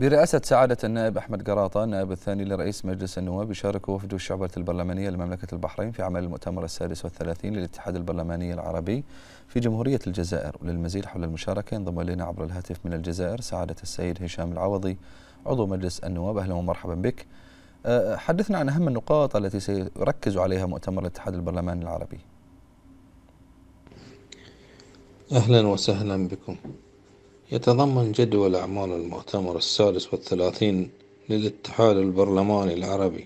برئاسة سعادة النائب أحمد قراطة النائب الثاني لرئيس مجلس النواب يشارك وفد الشعبة البرلمانية لمملكة البحرين في عمل المؤتمر السادس والثلاثين للاتحاد البرلماني العربي في جمهورية الجزائر وللمزيد حول المشاركة ينضم إلينا عبر الهاتف من الجزائر سعادة السيد هشام العوضي عضو مجلس النواب أهلا ومرحبا بك أه، حدثنا عن أهم النقاط التي سيركز عليها مؤتمر الاتحاد البرلماني العربي أهلا وسهلا بكم يتضمن جدول أعمال المؤتمر السادس والثلاثين للاتحاد البرلماني العربي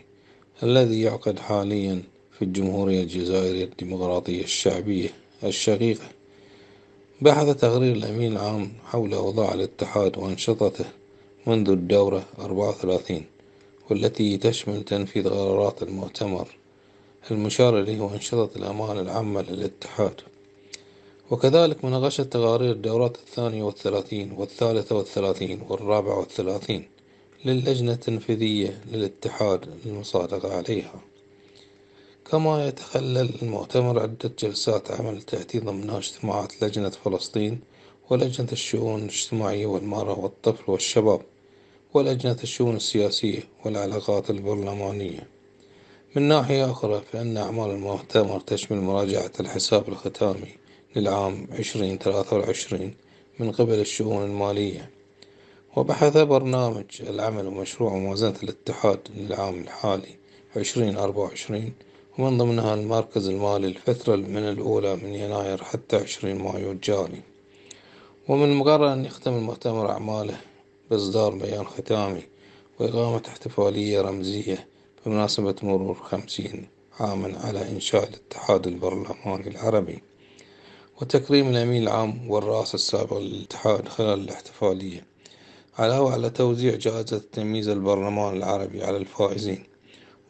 الذي يعقد حاليا في الجمهورية الجزائرية الديمقراطية الشعبية الشقيقة بحث تقرير الأمين العام حول أوضاع الاتحاد وأنشطته منذ الدورة 34 والتي تشمل تنفيذ قرارات المؤتمر المشار إليه وأنشطة الأمان العامة للاتحاد وكذلك مناقشة تقارير الدورات الثانية والثلاثين والثالثة والثلاثين والرابعة والثلاثين للجنة التنفيذية للاتحاد للمصادقة عليها كما يتخلل المؤتمر عدة جلسات عمل تأتي ضمنها اجتماعات لجنة فلسطين ولجنة الشؤون الاجتماعية والمرأة والطفل والشباب ولجنة الشؤون السياسية والعلاقات البرلمانية من ناحية أخرى فإن أعمال المؤتمر تشمل مراجعة الحساب الختامي للعام 2023 من قبل الشؤون المالية وبحث برنامج العمل ومشروع موازنة الاتحاد للعام الحالي 2024 ومن ضمنها المركز المالي الفترة من الأولى من يناير حتى 20 مايو الجاري ومن المقرر أن يختم المؤتمر أعماله بإصدار بيان ختامي وإقامة احتفالية رمزية بمناسبة مرور خمسين عاما على إنشاء الاتحاد البرلماني العربي وتكريم الأمين العام والرئاسة السابق للاتحاد خلال الاحتفالية علاوة على توزيع جائزة تمييز البرلمان العربي على الفائزين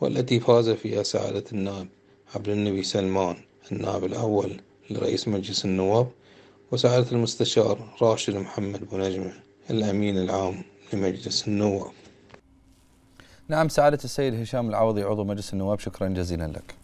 والتي فاز فيها سعادة النائب عبد النبي سلمان النائب الأول لرئيس مجلس النواب وسعادة المستشار راشد محمد بنجمة الأمين العام لمجلس النواب نعم سعادة السيد هشام العوضي عضو مجلس النواب شكرا جزيلا لك